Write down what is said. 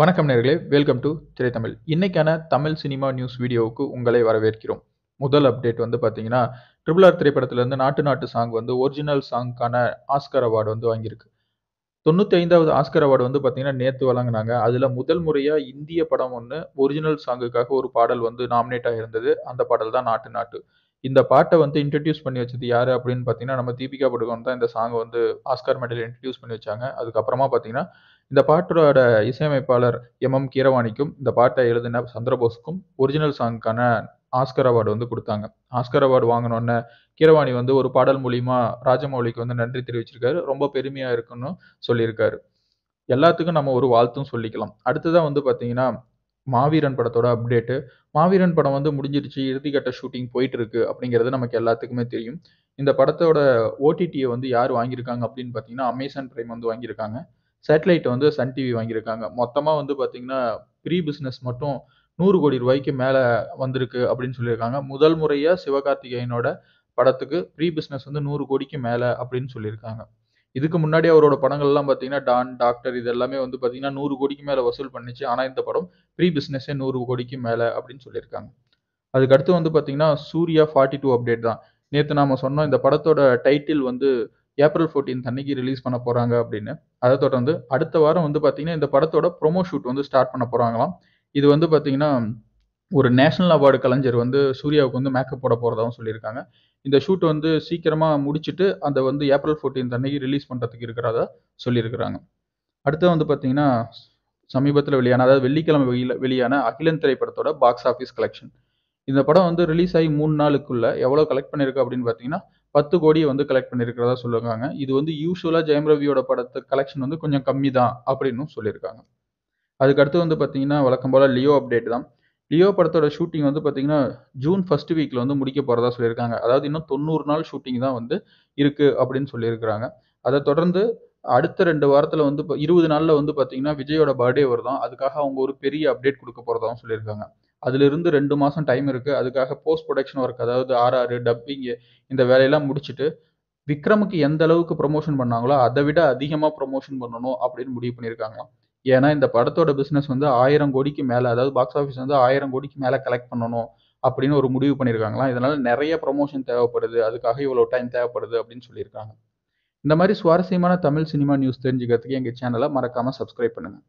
வணக்கம் நேர்களே welcome to திரைத்தமிழ் இன்னைக்கான தமிழ் சினிமா நியூஸ் வீடியோவுக்கு உங்களை வரவேற்கிறோம் முதல் அப்டேட் வந்து பார்த்தீங்கன்னா ட்ரிபிள் ஆர் திரைப்படத்திலிருந்து நாட்டு நாட்டு சாங் வந்து ஒரிஜினல் சாங்க்கான ஆஸ்கர் அவார்டு வந்து வாங்கியிருக்கு தொண்ணூத்தி ஐந்தாவது ஆஸ்கர் அவார்டு வந்து பார்த்தீங்கன்னா நேற்று வழங்கினாங்க அதில் முதல் முறையாக இந்திய படம் ஒன்று ஒரிஜினல் சாங்குக்காக ஒரு பாடல் வந்து நாமினேட் ஆகியிருந்தது அந்த பாடல் தான் நாட்டு நாட்டு இந்த பாட்டை வந்து இன்ட்ரடியூஸ் பண்ணி வச்சது யார் அப்படின்னு பார்த்தீங்கன்னா நம்ம தீபிகா படுகோன் தான் இந்த சாங்கை வந்து ஆஸ்கார் மெடல் இன்ட்ரடியூஸ் பண்ணி வச்சாங்க அதுக்கப்புறமா பார்த்தீங்கன்னா இந்த பாட்டோட இசையமைப்பாளர் எம் எம் கீரவாணிக்கும் இந்த பாட்டை எழுதின சந்திரபோஸுக்கும் ஒரிஜினல் சாங்குக்கான ஆஸ்கர் அவார்டு வந்து கொடுத்தாங்க ஆஸ்கர் அவார்டு வாங்கினோடனே கீரவாணி வந்து ஒரு பாடல் மூலியமா ராஜமௌலிக்கு வந்து நன்றி தெரிவிச்சிருக்காரு ரொம்ப பெருமையாக இருக்குன்னு சொல்லியிருக்காரு எல்லாத்துக்கும் நம்ம ஒரு வாழ்த்தும் சொல்லிக்கலாம் அடுத்ததான் வந்து பார்த்தீங்கன்னா மாவீரன் படத்தோட அப்டேட்டு மாவீரன் படம் வந்து முடிஞ்சிருச்சு இறுதிக்கட்ட ஷூட்டிங் போயிட்டு இருக்கு அப்படிங்கிறது நமக்கு எல்லாத்துக்குமே தெரியும் இந்த படத்தோட ஓடிடியை வந்து யார் வாங்கியிருக்காங்க அப்படின்னு பார்த்தீங்கன்னா அமேசான் பிரைம் வந்து வாங்கியிருக்காங்க சேட்டலைட்டை வந்து சன் டிவி வாங்கியிருக்காங்க மொத்தமாக வந்து பார்த்தீங்கன்னா ப்ரீ பிஸ்னஸ் மட்டும் நூறு கோடி ரூபாய்க்கு மேலே வந்திருக்கு அப்படின்னு சொல்லியிருக்காங்க முதல் முறையாக சிவகார்த்திகேயனோட படத்துக்கு ப்ரீ பிஸ்னஸ் வந்து நூறு கோடிக்கு மேலே அப்படின்னு சொல்லியிருக்காங்க இதுக்கு முன்னாடி அவரோட படங்கள்லாம் பாத்தீங்கன்னா டான் டாக்டர் இது எல்லாமே வந்து பாத்தீங்கன்னா நூறு கோடிக்கு மேலே வசூல் பண்ணிச்சு ஆனால் இந்த படம் ப்ரீ பிஸ்னஸே நூறு கோடிக்கு மேலே அப்படின்னு சொல்லியிருக்காங்க அதுக்கடுத்து வந்து பாத்தீங்கன்னா சூர்யா ஃபார்ட்டி டூ அப்டேட் தான் நேற்று நாம் சொன்னோம் இந்த படத்தோட டைட்டில் வந்து ஏப்ரல் ஃபோர்டீன் அன்னைக்கு ரிலீஸ் பண்ண போகிறாங்க அப்படின்னு அதை தொடர்ந்து அடுத்த வாரம் வந்து பாத்தீங்கன்னா இந்த படத்தோட ப்ரொமோ ஷூட் வந்து ஸ்டார்ட் பண்ண போகிறாங்களாம் இது வந்து பார்த்தீங்கன்னா ஒரு நேஷனல் அவார்டு கலைஞர் வந்து சூர்யாவுக்கு வந்து மேக்கப் போட போறதாகவும் சொல்லியிருக்காங்க இந்த ஷூட் வந்து சீக்கிரமாக முடிச்சுட்டு அந்த வந்து ஏப்ரல் ஃபோர்டீன் அன்னைக்கு ரிலீஸ் பண்ணுறதுக்கு இருக்கிறதா சொல்லியிருக்கிறாங்க அடுத்து வந்து பார்த்தீங்கன்னா சமீபத்தில் வெளியான அதாவது வெள்ளிக்கிழமை வெளியில் வெளியான அகிலன் திரைப்படத்தோட பாக்ஸ் ஆஃபீஸ் கலெக்ஷன் இந்த படம் வந்து ரிலீஸ் ஆகி மூணு நாளுக்குள்ள எவ்வளோ கலெக்ட் பண்ணியிருக்கு அப்படின்னு பார்த்தீங்கன்னா பத்து கோடியை வந்து கலெக்ட் பண்ணியிருக்கிறதா சொல்லுவாங்க இது வந்து யூஸ்வலாக ஜெயம் ரவியோட படத்து கலெக்ஷன் வந்து கொஞ்சம் கம்மி தான் அப்படின்னு சொல்லியிருக்காங்க அதுக்கடுத்து வந்து பார்த்தீங்கன்னா வழக்கம் போல் லியோ அப்டேட் தான் லியோ படத்தோட ஷூட்டிங் வந்து பார்த்தீங்கன்னா ஜூன் ஃபர்ஸ்ட் வீக்கில் வந்து முடிக்க போகிறதா சொல்லியிருக்காங்க அதாவது இன்னும் தொண்ணூறு நாள் ஷூட்டிங் தான் வந்து இருக்குது அப்படின்னு சொல்லியிருக்கிறாங்க அதை தொடர்ந்து அடுத்த ரெண்டு வாரத்தில் வந்து இப்போ இருபது நாளில் வந்து பார்த்தீங்கன்னா விஜயோட பர்த்டே வருதான் அதுக்காக அவங்க ஒரு பெரிய அப்டேட் கொடுக்க போகிறதாகவும் சொல்லியிருக்காங்க அதுலேருந்து ரெண்டு மாதம் டைம் இருக்குது அதுக்காக போஸ்ட் ப்ரொடக்ஷன் ஒர்க் அதாவது ஆர்ஆர் டப்பிங்கு இந்த வேலையெல்லாம் முடிச்சுட்டு விக்ரமுக்கு எந்த அளவுக்கு ப்ரொமோஷன் பண்ணாங்களோ அதை விட அதிகமாக ப்ரொமோஷன் பண்ணணும் அப்படின்னு முடிவு பண்ணியிருக்காங்களாம் ஏன்னா இந்த படத்தோட பிஸ்னஸ் வந்து ஆயிரம் கோடிக்கு மேலே அதாவது பாக்ஸ் ஆஃபீஸ் வந்து ஆயிரம் கோடிக்கு மேலே கலெக்ட் பண்ணணும் அப்படின்னு ஒரு முடிவு பண்ணியிருக்காங்களாம் இதனால் நிறைய ப்ரொமோஷன் தேவைப்படுது அதுக்காக இவ்வளோ டைம் தேவைப்படுது அப்படின்னு சொல்லியிருக்காங்க இந்த மாதிரி சுவாரஸ்யமான தமிழ் சினிமா நியூஸ் தெரிஞ்சுக்கிறதுக்கு எங்கள் சேனலை மறக்காமல் சப்ஸ்கிரைப் பண்ணுங்கள்